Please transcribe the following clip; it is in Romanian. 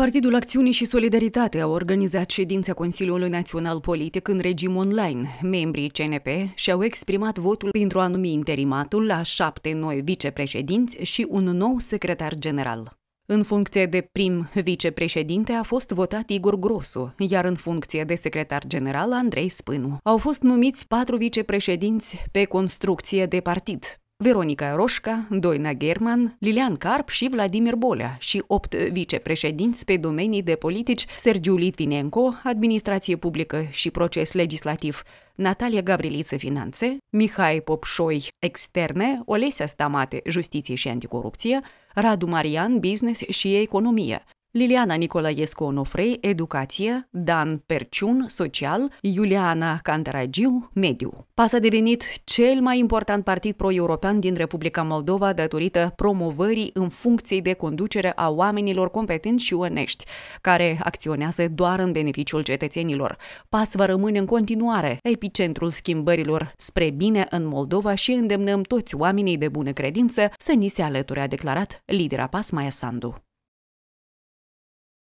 Partidul Acțiunii și Solidaritate a organizat ședința Consiliului Național Politic în regim online. Membrii CNP și-au exprimat votul pentru a numi interimatul la șapte noi vicepreședinți și un nou secretar general. În funcție de prim vicepreședinte a fost votat Igor Grosu, iar în funcție de secretar general Andrei Spânu. Au fost numiți patru vicepreședinți pe construcție de partid. Veronica Roșca, Doina German, Lilian Carp și Vladimir Bolea și opt vicepreședinți pe domenii de politici Sergiu Litvinenko, administrație publică și proces legislativ, Natalia Gabriliță Finanțe, Mihai Popșoi Externe, Olesia Stamate Justiție și Anticorupție, Radu Marian Business și Economie, Liliana Nicolaescu Onofrei, Educație, Dan Perciun, Social, Iuliana Cantaragiu, Mediu. PAS a devenit cel mai important partid pro-european din Republica Moldova datorită promovării în funcții de conducere a oamenilor competenți și onești, care acționează doar în beneficiul cetățenilor. PAS va rămâne în continuare epicentrul schimbărilor spre bine în Moldova și îndemnăm toți oamenii de bună credință să ni se alăture, a declarat lidera PAS Maia Sandu.